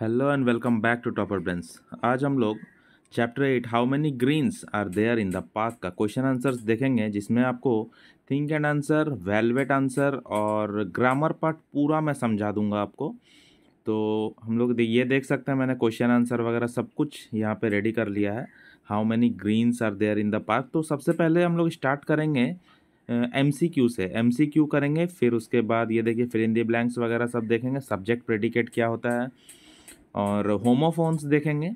Hello and welcome back to topper brains आज हम लोग chapter eight how many greens are there in the park का question answers देखेंगे जिसमें आपको think and answer evaluate answer और ग्रामर पार्ट पूरा मैं समझा दूंगा आपको तो हम लोग ये देख सकते हैं मैंने क्वेश्चन आंसर वगैरह सब कुछ यहाँ पे रेडी कर लिया है how many greens are there in the park तो सबसे पहले हम लोग स्टार्ट करेंगे एम सी क्यू से एम सी क्यू करेंगे फिर उसके बाद ये देखिए फिर इन दी ब्लैंक्स वगैरह सब देखेंगे सब्जेक्ट प्रेडिकेट क्या होता है और होमोफोन्स देखेंगे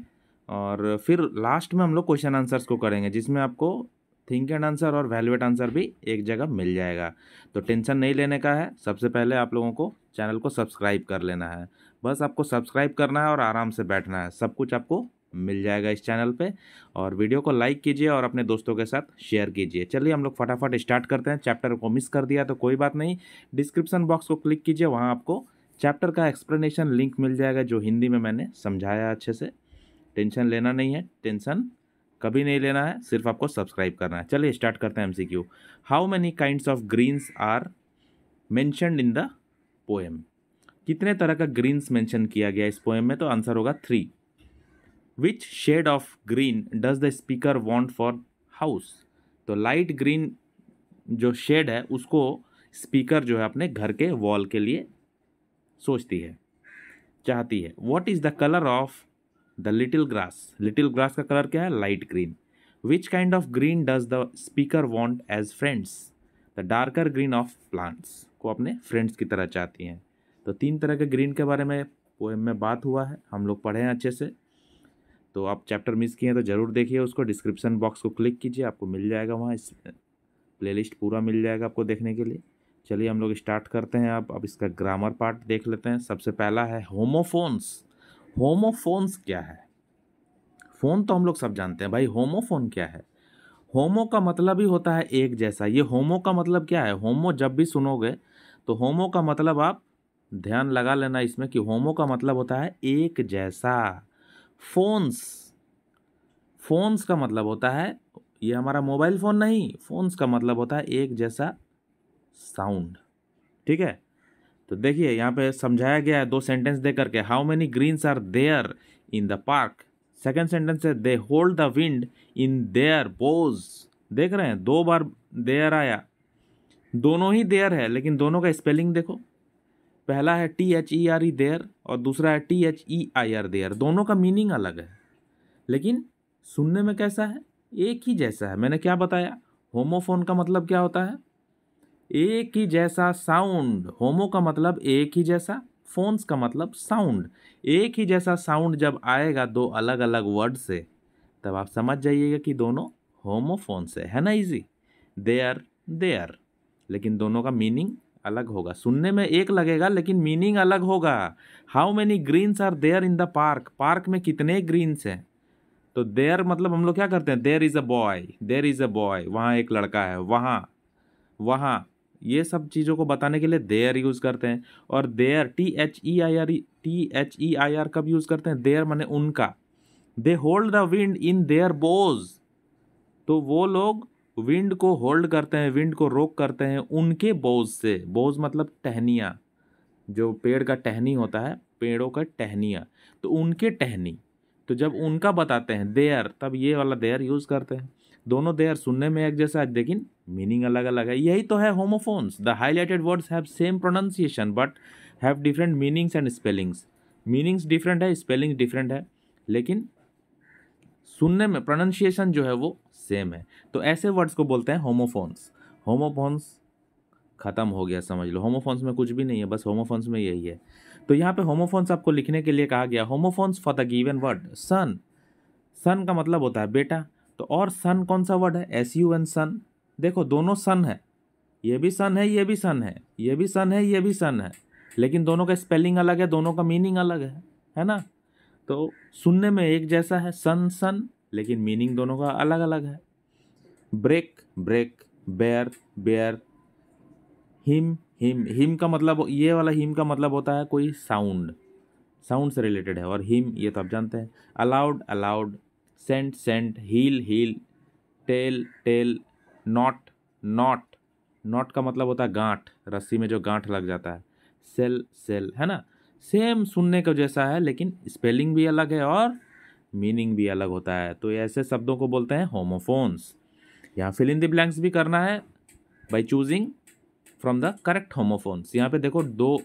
और फिर लास्ट में हम लोग क्वेश्चन आंसर्स को करेंगे जिसमें आपको थिंक एंड आंसर और वैल्यूएट आंसर भी एक जगह मिल जाएगा तो टेंशन नहीं लेने का है सबसे पहले आप लोगों को चैनल को सब्सक्राइब कर लेना है बस आपको सब्सक्राइब करना है और आराम से बैठना है सब कुछ आपको मिल जाएगा इस चैनल पे और वीडियो को लाइक कीजिए और अपने दोस्तों के साथ शेयर कीजिए चलिए हम लोग फटाफट स्टार्ट करते हैं चैप्टर को मिस कर दिया तो कोई बात नहीं डिस्क्रिप्सन बॉक्स को क्लिक कीजिए वहाँ आपको चैप्टर का एक्सप्लेनेशन लिंक मिल जाएगा जो हिंदी में मैंने समझाया अच्छे से टेंशन लेना नहीं है टेंशन कभी नहीं लेना है सिर्फ आपको सब्सक्राइब करना है चलिए स्टार्ट करते हैं MCQ how many kinds of greens are mentioned in the poem कितने तरह का ग्रीन्स मैंशन किया गया इस पोएम में तो आंसर होगा three which shade of green does the speaker want for house तो लाइट ग्रीन जो शेड है उसको स्पीकर जो है अपने घर के वॉल के लिए सोचती है चाहती है what is the colour of the little grass little grass का कलर क्या है light green which kind of green does the speaker want as friends the darker green of plants को अपने फ्रेंड्स की तरह चाहती हैं तो तीन तरह के ग्रीन के बारे में पोएम में बात हुआ है हम लोग पढ़े हैं अच्छे से तो आप चैप्टर मिस किए हैं तो ज़रूर देखिए उसको डिस्क्रिप्शन बॉक्स को क्लिक कीजिए आपको मिल जाएगा वहाँ इस प्लेलिस्ट पूरा मिल जाएगा आपको देखने के लिए चलिए हम लोग स्टार्ट करते हैं अब अब इसका ग्रामर पार्ट देख लेते हैं सबसे पहला है होमोफोन्स होमोफोन्स क्या है फ़ोन तो हम लोग सब जानते हैं भाई होमोफोन क्या है होमो का मतलब ही होता है एक जैसा ये होमो का मतलब क्या है होमो जब भी सुनोगे तो होमो का मतलब आप ध्यान लगा लेना इसमें कि होमो का मतलब होता है एक जैसा फोन्स फोन्स का मतलब होता है ये हमारा मोबाइल फ़ोन नहीं फोन्स का मतलब होता है एक जैसा साउंड ठीक है तो देखिए यहाँ पे समझाया गया है दो सेंटेंस दे करके how many greens are there in the park second sentence है they hold the wind in their boughs देख रहे हैं दो बार देयर आया दोनों ही देयर है लेकिन दोनों का स्पेलिंग देखो पहला है T H E R E there और दूसरा है T H E I R their दोनों का मीनिंग अलग है लेकिन सुनने में कैसा है एक ही जैसा है मैंने क्या बताया होमोफोन का मतलब क्या होता है एक ही जैसा साउंड होमो का मतलब एक ही जैसा फोन्स का मतलब साउंड एक ही जैसा साउंड जब आएगा दो अलग अलग वर्ड से तब आप समझ जाइएगा कि दोनों होमोफोन्स है है ना इजी देयर देयर लेकिन दोनों का मीनिंग अलग होगा सुनने में एक लगेगा लेकिन मीनिंग अलग होगा how many greens are there in the park park में कितने ग्रीन्स हैं तो देयर मतलब हम लोग क्या करते हैं there is a boy there is a boy वहाँ एक लड़का है वहाँ वहाँ ये सब चीज़ों को बताने के लिए देयर यूज़ करते हैं और their T H E I R T H E I R कब यूज़ करते हैं देयर माने उनका they hold the wind in their boughs तो वो लोग विंड को होल्ड करते हैं विंड को रोक करते हैं उनके बोज से बोज मतलब टहनिया जो पेड़ का टहनी होता है पेड़ों का टहनिया तो उनके टहनी तो जब उनका बताते हैं देयर तब ये वाला देयर यूज़ करते हैं दोनों दे आर सुनने में एक जैसा है लेकिन मीनिंग अलग अलग है यही तो है homophones the highlighted words have same pronunciation but have different meanings and spellings meanings different है स्पेलिंग्स डिफरेंट है लेकिन सुनने में प्रोनाउंसिएशन जो है वो सेम है तो ऐसे वर्ड्स को बोलते हैं होमोफोन्स होमोफोन्स ख़त्म हो गया समझ लो होमोफोन्स में कुछ भी नहीं है बस होमोफोन्स में यही है तो यहाँ पे होमोफोन्स आपको लिखने के लिए कहा गया homophones for the given word son sun का मतलब होता है बेटा तो और सन कौन सा वर्ड है एस यू एन सन देखो दोनों सन है ये भी सन है ये भी सन है ये भी सन है ये भी सन है लेकिन दोनों का स्पेलिंग अलग है दोनों का मीनिंग अलग है है ना तो सुनने में एक जैसा है सन सन लेकिन मीनिंग दोनों का अलग अलग है break brake bear bare him hymn hymn का मतलब ये वाला हिम का मतलब होता है कोई साउंड साउंड से रिलेटेड है और हिम ये तो आप जानते हैं allowed aloud cent sent heel heal tail tale knot not not का मतलब होता है गांठ रस्सी में जो गांठ लग जाता है सेल सेल है ना सेम सुनने का जैसा है लेकिन स्पेलिंग भी अलग है और मीनिंग भी अलग होता है तो ऐसे शब्दों को बोलते हैं होमोफोन्स यहाँ फिल इन द ब्लैंक्स भी करना है by choosing from the correct homophones यहाँ पे देखो दो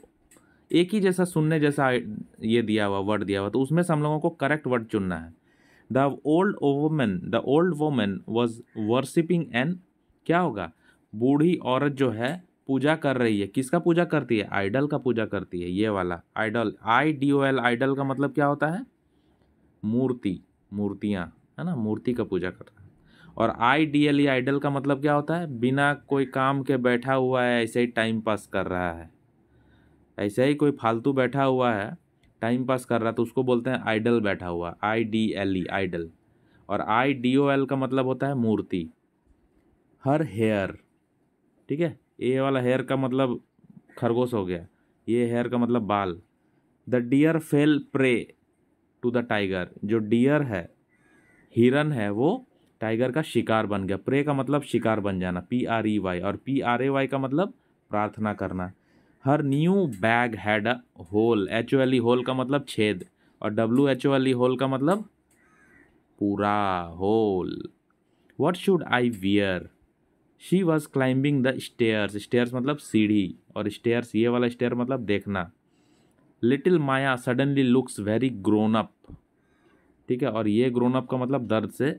एक ही जैसा सुनने जैसा ये दिया हुआ वर्ड दिया हुआ तो उसमें से हम लोगों को करेक्ट वर्ड चुनना है the old women the old women was worshipping an क्या होगा बूढ़ी औरत जो है पूजा कर रही है किसका पूजा करती है आइडल का पूजा करती है ये वाला idol I D O L idol का मतलब क्या होता है मूर्ति मूर्तियाँ है ना मूर्ति का पूजा कर रहा है और I D L E idle का मतलब क्या होता है बिना कोई काम के बैठा हुआ है ऐसे ही टाइम पास कर रहा है ऐसे ही कोई फालतू बैठा हुआ है टाइम पास कर रहा है तो उसको बोलते हैं आइडल बैठा हुआ I D L E idle और आई डी ओ एल का मतलब होता है मूर्ति हर हेयर ठीक है ए वाला हेयर का मतलब खरगोश हो गया ये हेयर का मतलब बाल the deer fell prey to the tiger जो डियर है हिरन है वो टाइगर का शिकार बन गया प्रे का मतलब शिकार बन जाना पी आर ई वाई और पी आर ए वाई का मतलब प्रार्थना करना her new bag had a hole H O L E whole का मतलब छेद और W H O L E whole का मतलब पूरा whole what should I wear she was climbing the stairs stairs मतलब सीढ़ी और स्टेयर्स ये वाला स्टेयर मतलब देखना little Maya suddenly looks very grown up ठीक है और ये ग्रोन अप का मतलब दर्द से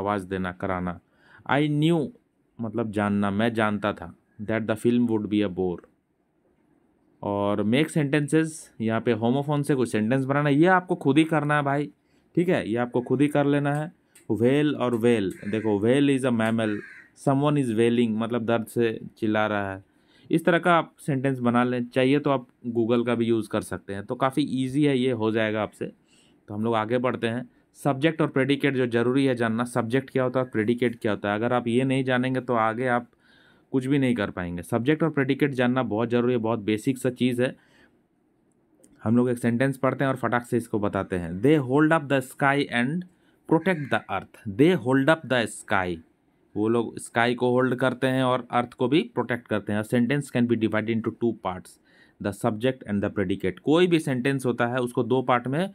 आवाज़ देना कराना आई न्यू मतलब जानना मैं जानता था that the film would be a bore और मेक सेंटेंसेस यहाँ पे होमोफोन से कुछ सेंटेंस बनाना ये आपको खुद ही करना है भाई ठीक है ये आपको खुद ही कर लेना है वेल और वेल देखो whale is a mammal someone is wailing मतलब दर्द से चिल्ला रहा है इस तरह का आप सेंटेंस बना लें चाहिए तो आप गूगल का भी यूज़ कर सकते हैं तो काफ़ी ईजी है ये हो जाएगा आपसे तो हम लोग आगे बढ़ते हैं सब्जेक्ट और प्रेडिकेट जो ज़रूरी है जानना सब्जेक्ट क्या होता है प्रेडिकेट क्या होता है अगर आप ये नहीं जानेंगे तो आगे आप कुछ भी नहीं कर पाएंगे सब्जेक्ट और प्रेडिकेट जानना बहुत ज़रूरी है बहुत बेसिक सा चीज़ है हम लोग एक सेंटेंस पढ़ते हैं और फटाक से इसको बताते हैं they hold up the sky and protect the earth they hold up the sky वो लोग स्काई को होल्ड करते हैं और अर्थ को भी प्रोटेक्ट करते हैं sentence can be divide into two parts the subject and the predicate कोई भी सेंटेंस होता है उसको दो पार्ट में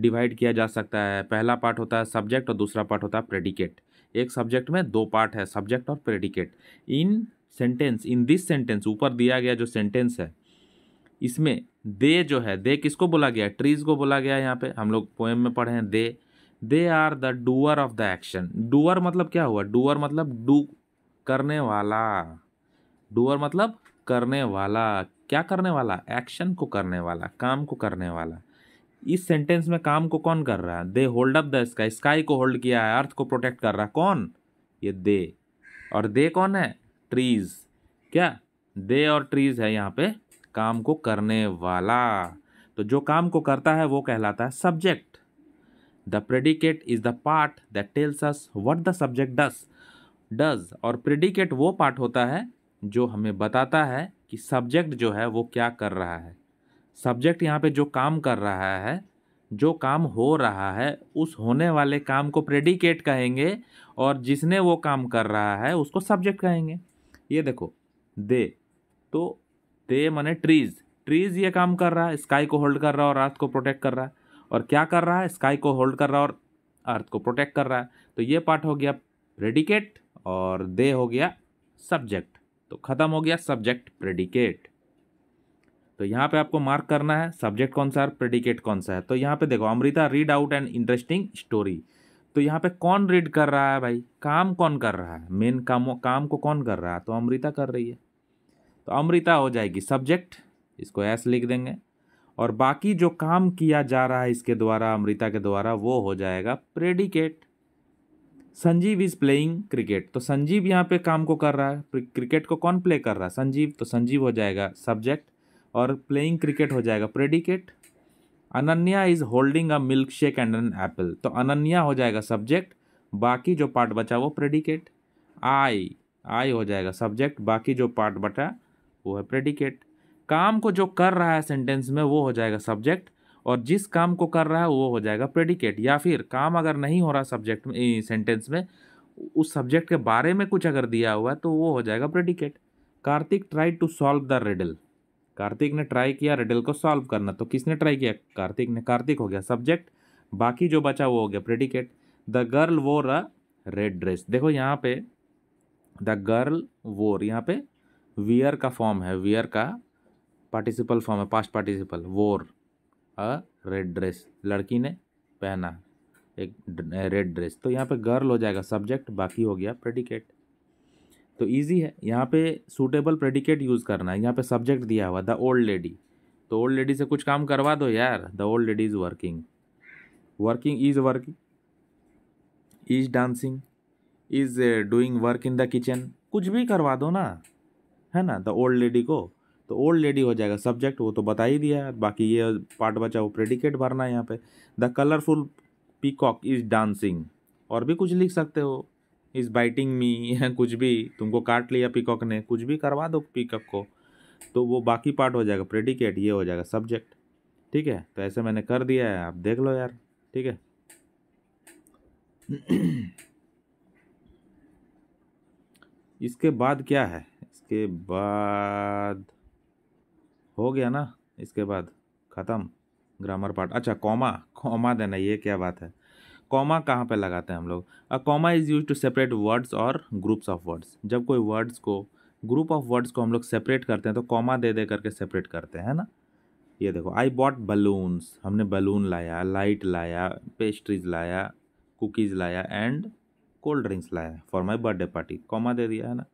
डिवाइड किया जा सकता है पहला पार्ट होता है सब्जेक्ट और दूसरा पार्ट होता है प्रेडिकेट एक सब्जेक्ट में दो पार्ट है सब्जेक्ट और predicate in sentence in this sentence ऊपर दिया गया जो सेंटेंस है इसमें दे जो है दे किसको बोला गया ट्रीज को बोला गया यहाँ पे हम लोग पोएम में पढ़े हैं they they are the doer of the action doer मतलब क्या हुआ डूअर मतलब डू करने वाला डूअर मतलब करने वाला क्या करने वाला एक्शन को करने वाला काम को करने वाला इस सेंटेंस में काम को कौन कर रहा है they hold up the sky sky को होल्ड किया है अर्थ को प्रोटेक्ट कर रहा है कौन ये दे और दे कौन है ट्रीज क्या दे और ट्रीज है यहाँ पे काम को करने वाला तो जो काम को करता है वो कहलाता है subject the predicate is the part that tells us what the subject does does और प्रेडिकेट वो पार्ट होता है जो हमें बताता है कि सब्जेक्ट जो है वो क्या कर रहा है सब्जेक्ट यहाँ पे जो काम कर रहा है जो काम हो रहा है उस होने वाले काम को प्रेडिकेट कहेंगे और जिसने वो काम कर रहा है उसको सब्जेक्ट कहेंगे ये देखो दे तो दे माने ट्रीज ट्रीज ये काम कर रहा है स्काई को होल्ड कर रहा है और अर्थ को प्रोटेक्ट कर रहा है और क्या कर रहा है स्काई को होल्ड कर रहा है और अर्थ को प्रोटेक्ट कर रहा है तो ये पार्ट हो गया प्रेडिकेट और दे हो गया सब्जेक्ट तो ख़त्म हो गया सब्जेक्ट प्रेडिकेट तो यहाँ पे आपको मार्क करना है सब्जेक्ट कौन सा है प्रेडिकेट कौन सा है तो यहाँ पे देखो Amrita read out and interesting story तो यहाँ पे कौन रीड कर रहा है भाई काम कौन कर रहा है मेन काम काम को कौन कर रहा है तो अमृता कर रही है तो अमृता हो जाएगी सब्जेक्ट इसको एस लिख देंगे और बाकी जो काम किया जा रहा है इसके द्वारा अमृता के द्वारा वो हो जाएगा predicate Sanjeev is playing cricket तो संजीव यहाँ पे काम को कर रहा है क्रिकेट को कौन प्ले कर रहा है संजीव तो संजीव हो जाएगा सब्जेक्ट और प्लेइंग क्रिकेट हो जाएगा predicate Ananya is holding a milk shake and an apple तो अनन्या हो जाएगा सब्जेक्ट बाकी जो पार्ट बचा वो प्रेडिकेट आई आई हो जाएगा सब्जेक्ट बाकी जो पार्ट बचा वो है प्रेडिकेट काम को जो कर रहा है सेंटेंस में वो हो जाएगा सब्जेक्ट और जिस काम को कर रहा है वो हो जाएगा प्रेडिकेट या फिर काम अगर नहीं हो रहा सब्जेक्ट में सेंटेंस में उस सब्जेक्ट के बारे में कुछ अगर दिया हुआ है तो वो हो जाएगा predicate Kartik try to solve the riddle Kartik ने ट्राई किया रिडल को सॉल्व करना तो किसने ट्राई किया कार्तिक ने कार्तिक हो गया सब्जेक्ट बाकी जो बचा वो हो गया प्रेडिकेट द गर्ल वोर अ रेड ड्रेस देखो यहाँ पे द गर्ल वोर यहाँ पे वियर का फॉर्म है वियर का पार्टिसिपल फॉर्म है past participle wore a red dress लड़की ने पहना एक रेड ड्रेस तो यहाँ पे गर्ल हो जाएगा सब्जेक्ट बाकी हो गया प्रेडिकेट तो ईजी है यहाँ पे सूटेबल प्रेडिकेट यूज़ करना है यहाँ पे सब्जेक्ट दिया हुआ द ओल्ड लेडी तो ओल्ड लेडी से कुछ काम करवा दो यार the old lady is working working is working is dancing is doing work in the kitchen कुछ भी करवा दो ना है ना द ओल्ड लेडी को तो ओल्ड लेडी हो जाएगा सब्जेक्ट वो तो बता ही दिया बाकी ये पार्ट बचा वो प्रेडिकेट भरना है यहाँ पे the colourful peacock is dancing और भी कुछ लिख सकते हो इज़ बाइटिंग मी या कुछ भी तुमको काट लिया पिकॉक ने कुछ भी करवा दो पिकअप को तो वो बाकी पार्ट हो जाएगा प्रेडिकेट ये हो जाएगा सब्जेक्ट ठीक है तो ऐसे मैंने कर दिया है आप देख लो यार ठीक है इसके बाद क्या है इसके बाद हो गया ना इसके बाद ख़त्म ग्रामर पार्ट अच्छा कॉमा कॉमा देना ये क्या बात है कॉमा कहाँ पे लगाते हैं हम लोग a comma is use to separate words और ग्रुप्स ऑफ वर्ड्स जब कोई वर्ड्स को ग्रुप ऑफ वर्ड्स को हम लोग सेपरेट करते हैं तो कॉमा दे दे करके सेपरेट करते हैं ना ये देखो आई बॉट बलून्स हमने बलून लाया लाइट लाया पेस्ट्रीज लाया कुकीज़ लाया एंड कोल्ड ड्रिंक्स लाया for my birthday party comma दे दिया है ना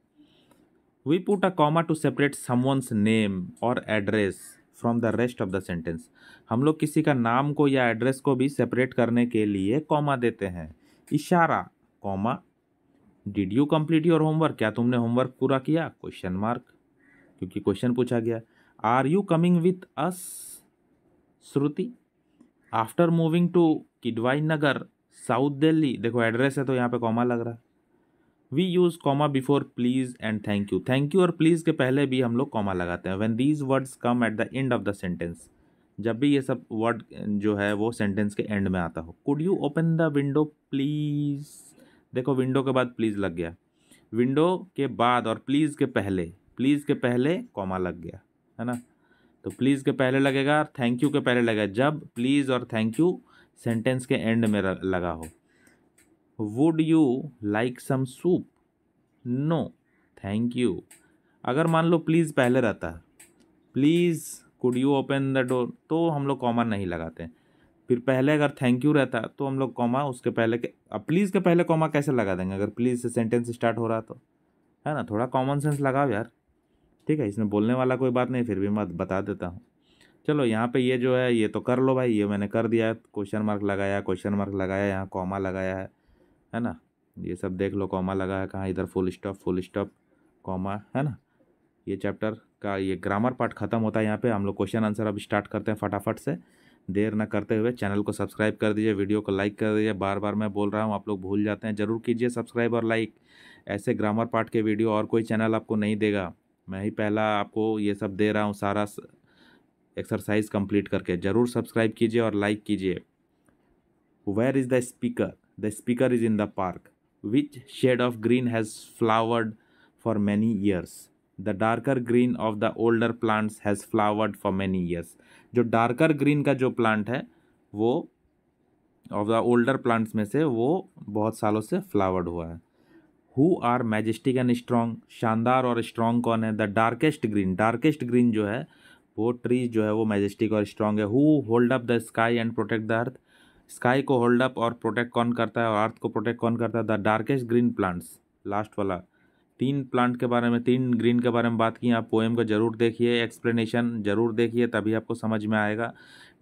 we put a comma to separate someone's name और address from the rest of the sentence हम लोग किसी का नाम को या एड्रेस को भी सेपरेट करने के लिए कॉमा देते हैं इशारा comma did you complete your homework क्या तुमने होमवर्क पूरा किया क्वेश्चन मार्क क्योंकि क्वेश्चन पूछा गया are you coming with us Shruti after moving to Kidwai Nagar south Delhi देखो एड्रेस है तो यहाँ पे कॉमा लग रहा है we use comma before please and thank you thank you और प्लीज़ के पहले भी हम लोग कॉमा लगाते हैं when these words come at the end of the sentence जब भी ये सब वर्ड जो है वो सेंटेंस के एंड में आता हो could you open the window please देखो विंडो के बाद प्लीज़ लग गया विंडो के बाद और प्लीज़ के पहले प्लीज़ के पहले कॉमा लग गया है ना तो प्लीज़ के पहले लगेगा और थैंक यू के पहले लगेगा जब प्लीज़ और थैंक यू सेंटेंस के एंड में लगा हो would you like some soup no thank you अगर मान लो प्लीज़ पहले रहता है please could you open the door तो हम लोग कॉमा नहीं लगाते फिर पहले अगर थैंक यू रहता तो हम लोग कॉमा उसके पहले के अब प्लीज़ के पहले कॉमा कैसे लगा देंगे अगर प्लीज़ से सेंटेंस स्टार्ट हो रहा तो है ना थोड़ा कॉमन सेंस लगाओ यार ठीक है इसमें बोलने वाला कोई बात नहीं फिर भी मैं बता देता हूँ चलो यहाँ पे ये जो है ये तो कर लो भाई ये मैंने कर दिया क्वेश्चन मार्क लगाया क्वेश्चन मार्क लगाया यहाँ कॉमा लगाया है है ना ये सब देख लो कॉमा लगा है कहाँ इधर full stop full stop comma है ना ये चैप्टर का ये ग्रामर पार्ट खत्म होता है यहाँ पे हम लोग क्वेश्चन आंसर अब स्टार्ट करते हैं फटाफट से देर ना करते हुए चैनल को सब्सक्राइब कर दीजिए वीडियो को लाइक कर दीजिए बार बार मैं बोल रहा हूँ आप लोग भूल जाते हैं ज़रूर कीजिए सब्सक्राइब और लाइक ऐसे ग्रामर पार्ट के वीडियो और कोई चैनल आपको नहीं देगा मैं ही पहला आपको ये सब दे रहा हूँ सारा एक्सरसाइज कंप्लीट करके ज़रूर सब्सक्राइब कीजिए और लाइक कीजिए where is the speaker The speaker is in the park, which shade of green has flowered for many years. The darker green of the older plants has flowered for many years जो darker green का जो plant है वो of the older plants में से वो बहुत सालों से फ्लावर्ड हुआ है who are majestic and strong शानदार और स्ट्रॉन्ग कौन है the darkest green darkest green जो है वो ट्रीज जो है वो मैजेस्टिक और स्ट्रॉन्ग है who hold up the sky and protect the earth sky को होल्ड अप और प्रोटेक्ट कौन करता है और अर्थ को प्रोटेक्ट कौन करता है the darkest green plants last वाला तीन प्लांट के बारे में तीन ग्रीन के बारे में बात की आप पोएम को जरूर देखिए एक्सप्लेनेशन जरूर देखिए तभी आपको समझ में आएगा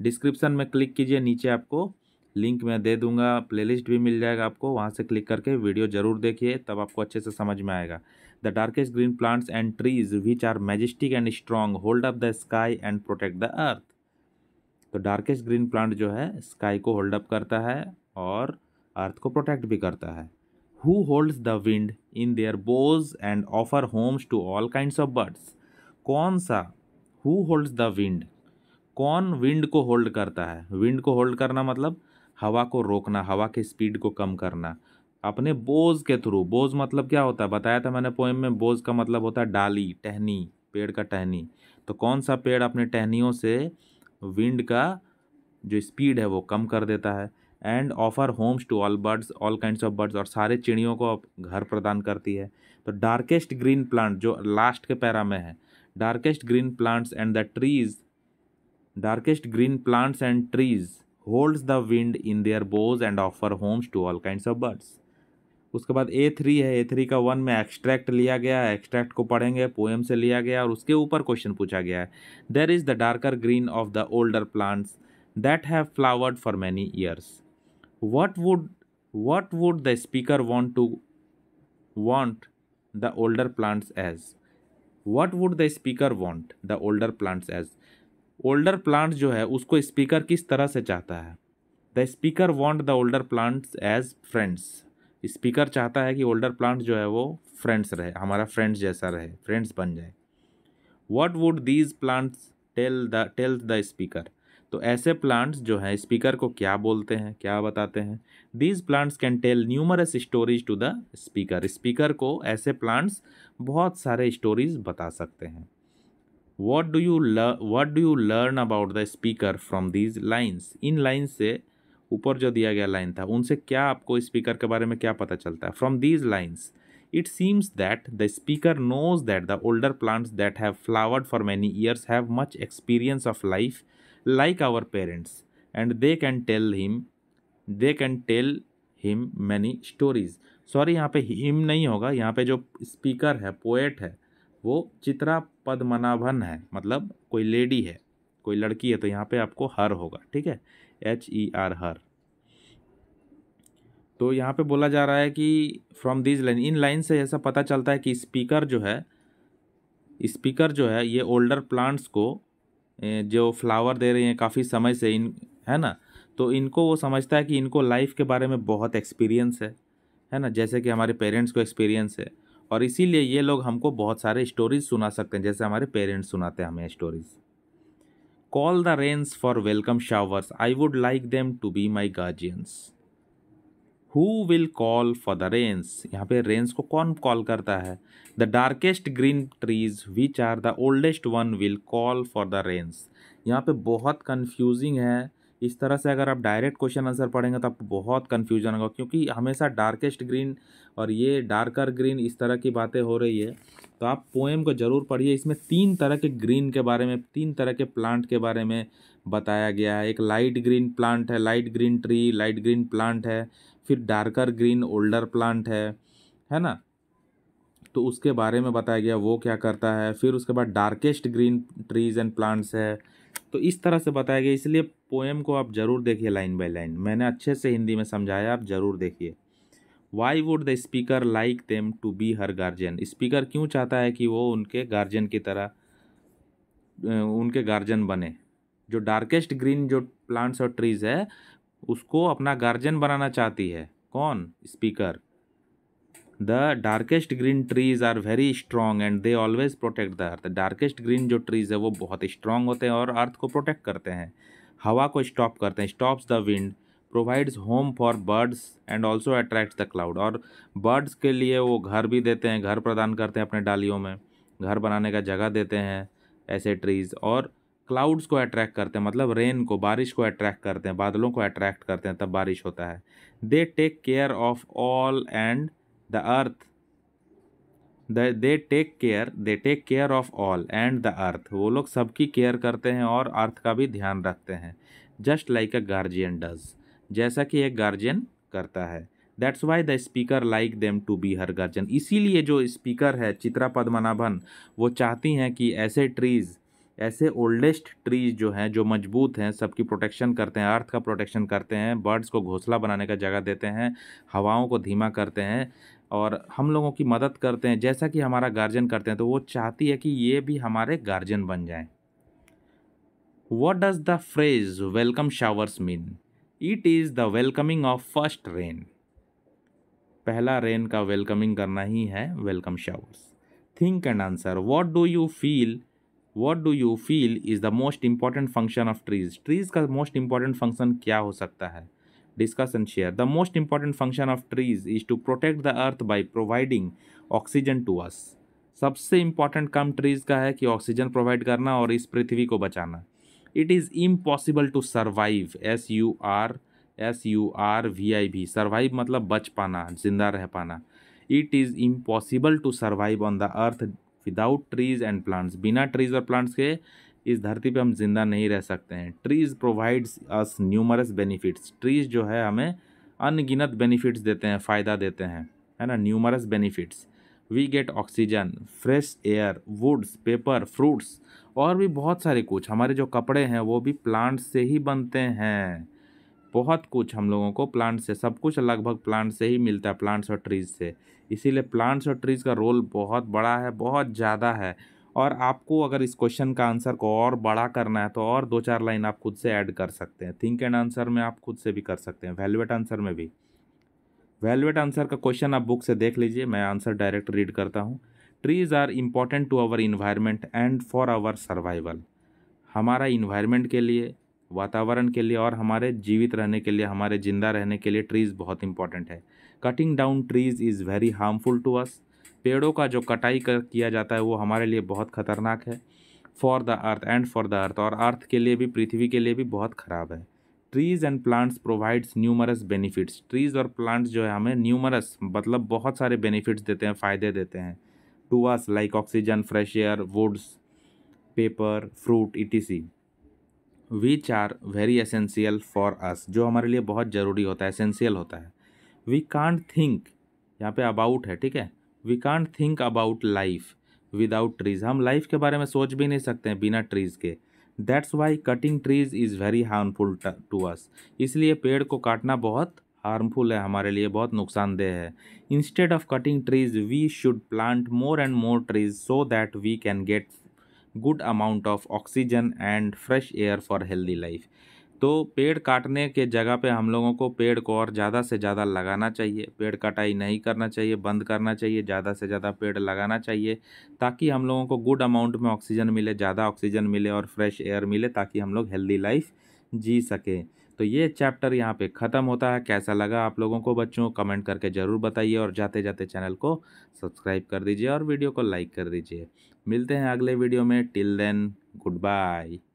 डिस्क्रिप्शन में क्लिक कीजिए नीचे आपको लिंक मैं दे दूंगा प्लेलिस्ट भी मिल जाएगा आपको वहाँ से क्लिक करके वीडियो जरूर देखिए तब आपको अच्छे से समझ में आएगा the darkest green plants and trees which are majestic and strong hold up the sky and protect the earth तो डार्केस्ट ग्रीन प्लांट जो है स्काई को होल्ड अप करता है और अर्थ को प्रोटेक्ट भी करता है who holds the wind in their boughs and offer homes to all kind of birds कौन सा हु होल्ड्स द विंड कौन विंड को होल्ड करता है विंड को होल्ड करना मतलब हवा को रोकना हवा के स्पीड को कम करना अपने बोज के थ्रू बोज मतलब क्या होता है बताया था मैंने पोएम में बोज का मतलब होता है डाली टहनी पेड़ का टहनी तो कौन सा पेड़ अपने टहनियों से विंड का जो स्पीड है वो कम कर देता है and offer homes to all birds all kind of birds और सारे चिड़ियों को घर प्रदान करती है तो डार्केस्ट ग्रीन प्लांट जो लास्ट के पैरा में है darkest green plants and the trees darkest green plants and trees holds the wind in their boughs and offer homes to all kind of birds उसके बाद ए थ्री है A three का one में extract लिया गया है extract को पढ़ेंगे पोएम से लिया गया और उसके ऊपर क्वेश्चन पूछा गया है there is the darker green of the older plants that have flowered for many years what would what would the speaker want to want the older plants as what would the speaker want the older plants as older plants जो है उसको speaker किस तरह से चाहता है the speaker want the older plants as friends speaker चाहता है कि ओल्डर प्लांट जो है वो फ्रेंड्स रहे हमारा फ्रेंड्स जैसा रहे फ्रेंड्स बन जाए what would these plants tell the tell the speaker तो ऐसे प्लांट्स जो हैं स्पीकर को क्या बोलते हैं क्या बताते हैं these plants can tell numerous stories to the speaker speaker को ऐसे प्लांट्स बहुत सारे स्टोरीज बता सकते हैं what do you what do you learn about the speaker from these lines इन लाइन्स से ऊपर जो दिया गया लाइन था उनसे क्या आपको स्पीकर के बारे में क्या पता चलता है from these lines it seems that the speaker knows that the older plants that have flowered for many years have much experience of life like our parents and they can tell him they can tell him many stories sorry यहाँ पे him नहीं होगा यहाँ पे जो speaker है poet है वो चित्रा पद्मनाभन है मतलब कोई लेडी है कोई लड़की है तो यहाँ पे आपको हर होगा ठीक है एच ई आर हर तो यहाँ पे बोला जा रहा है कि फ्रॉम दिस लाइन इन लाइन से ऐसा पता चलता है कि स्पीकर जो है स्पीकर जो है ये ओल्डर प्लांट्स को जो फ्लावर दे रही हैं काफ़ी समय से इन है ना तो इनको वो समझता है कि इनको लाइफ के बारे में बहुत एक्सपीरियंस है है ना जैसे कि हमारे पेरेंट्स को एक्सपीरियंस है और इसीलिए ये लोग हमको बहुत सारे स्टोरीज सुना सकते हैं जैसे हमारे पेरेंट्स सुनाते हैं हमें stories call the rains for welcome showers I would like them to be my guardians who will call for the rains यहाँ पे रेन्स को कौन कॉल करता है the darkest green trees which are the oldest one will call for the rains यहाँ पे बहुत confusing है इस तरह से अगर आप डायरेक्ट क्वेश्चन आंसर पढ़ेंगे तो आपको बहुत कन्फ्यूजन होगा क्योंकि हमेशा डार्केस्ट ग्रीन और ये डार्कर ग्रीन इस तरह की बातें हो रही है तो आप पोएम को ज़रूर पढ़िए इसमें तीन तरह के ग्रीन के बारे में तीन तरह के प्लांट के बारे में बताया गया है एक लाइट ग्रीन प्लांट है light green tree light green plant है फिर डार्कर ग्रीन ओल्डर प्लांट है है ना तो उसके बारे में बताया गया वो क्या करता है फिर उसके बाद darkest green trees and plants है तो इस तरह से बताया गया इसलिए पोएम को आप ज़रूर देखिए लाइन बाय लाइन मैंने अच्छे से हिंदी में समझाया आप ज़रूर देखिए why would the speaker like them to be her guardian speaker क्यों चाहता है कि वो उनके गार्जियन की तरह उनके गार्जियन बने जो डार्केस्ट ग्रीन जो प्लांट्स और ट्रीज़ है उसको अपना गार्जियन बनाना चाहती है कौन speaker the darkest green trees are very strong and they always protect the earth darkest green जो ट्रीज है वो बहुत स्ट्रॉन्ग होते हैं और अर्थ को प्रोटेक्ट करते हैं हवा को स्टॉप करते हैं stops the wind provides home for birds and also attract the cloud और बर्ड्स के लिए वो घर भी देते हैं घर प्रदान करते हैं अपने डालियों में घर बनाने का जगह देते हैं ऐसे ट्रीज़ और क्लाउड्स को अट्रैक्ट करते हैं मतलब रेन को बारिश को अट्रैक्ट करते हैं बादलों को अट्रैक्ट करते हैं तब बारिश होता है they take care of all and the earth they take care they take care of all and the earth वो लोग सबकी केयर करते हैं और अर्थ का भी ध्यान रखते हैं just like a guardian does जैसा कि एक गार्जियन करता है that's why the speaker like them to be her guardian इसीलिए जो स्पीकर है चित्रा पद्मनाभन वो चाहती हैं कि ऐसे ट्रीज़ ऐसे ओल्डेस्ट ट्रीज जो हैं जो मजबूत हैं सबकी प्रोटेक्शन करते हैं अर्थ का प्रोटेक्शन करते हैं बर्ड्स को घोंसला बनाने का जगह देते हैं हवाओं को धीमा करते हैं और हम लोगों की मदद करते हैं जैसा कि हमारा गार्जियन करते हैं तो वो चाहती है कि ये भी हमारे गार्जियन बन जाएं what does the phrase welcome showers mean it is the welcoming of first rain पहला रेन का वेलकमिंग करना ही है welcome showers think and answer what do you feel what do you feel is the most important function of trees trees का most important function क्या हो सकता है discuss and share. The most important function of trees is to protect the earth by providing oxygen to us सबसे important काम trees का है कि ऑक्सीजन प्रोवाइड करना और इस पृथ्वी को बचाना it is impossible to survive S U R S U R V I V survive मतलब बच पाना जिंदा रह पाना it is impossible to survive on the earth without trees and plants बिना ट्रीज और प्लांट्स के इस धरती पे हम जिंदा नहीं रह सकते हैं trees provides us numerous benefits trees जो है हमें अनगिनत बेनिफिट्स देते हैं फ़ायदा देते हैं है ना numerous benefits we get oxygen fresh air woods paper fruits और भी बहुत सारे कुछ हमारे जो कपड़े हैं वो भी प्लांट से ही बनते हैं बहुत कुछ हम लोगों को प्लांट से सब कुछ लगभग प्लांट से ही मिलता है प्लांट्स और ट्रीज़ से इसीलिए प्लांट्स और ट्रीज़ का रोल बहुत बड़ा है बहुत ज़्यादा है और आपको अगर इस क्वेश्चन का आंसर को और बड़ा करना है तो और दो चार लाइन आप खुद से ऐड कर सकते हैं थिंक एंड आंसर में आप खुद से भी कर सकते हैं वैल्यूएट आंसर में भी वैल्यूएट आंसर का क्वेश्चन आप बुक से देख लीजिए मैं आंसर डायरेक्ट रीड करता हूँ trees are important to our environment and for our survival हमारा इन्वायरमेंट के लिए वातावरण के लिए और हमारे जीवित रहने के लिए हमारे ज़िंदा रहने के लिए ट्रीज़ बहुत इंपॉर्टेंट है cutting down trees is very harmful to us पेड़ों का जो कटाई कर किया जाता है वो हमारे लिए बहुत ख़तरनाक है for the earth and for the earth और अर्थ के लिए भी पृथ्वी के लिए भी बहुत ख़राब है trees and plants provides numerous benefits trees और प्लांट्स जो है हमें न्यूमरस मतलब बहुत सारे बेनिफिट्स देते हैं फ़ायदे देते हैं to us like oxygen fresh air woods paper fruit ई which are very essential for us जो हमारे लिए बहुत ज़रूरी होता है एसेंशियल होता है वी कांट थिंक यहाँ पे अबाउट है ठीक है we can't think about life without trees हम लाइफ के बारे में सोच भी नहीं सकते हैं बिना ट्रीज़ के that's why cutting trees is very harmful to us इसलिए पेड़ को काटना बहुत हार्मफुल है हमारे लिए बहुत नुकसानदेह है instead of cutting trees we should plant more and more trees so that we can get good amount of oxygen and fresh air for healthy life तो पेड़ काटने के जगह पे हम लोगों को पेड़ को और ज़्यादा से ज़्यादा लगाना चाहिए पेड़ कटाई नहीं करना चाहिए बंद करना चाहिए ज़्यादा से ज़्यादा पेड़ लगाना चाहिए ताकि हम लोगों को गुड अमाउंट में ऑक्सीजन मिले ज़्यादा ऑक्सीजन मिले और फ्रेश एयर मिले ताकि हम लोग हेल्दी लाइफ जी सकें तो ये चैप्टर यहाँ पे ख़त्म होता है कैसा लगा आप लोगों को बच्चों कमेंट करके ज़रूर बताइए और जाते जाते चैनल को सब्सक्राइब कर दीजिए और वीडियो को लाइक कर दीजिए मिलते हैं अगले वीडियो में टिल देन गुड बाय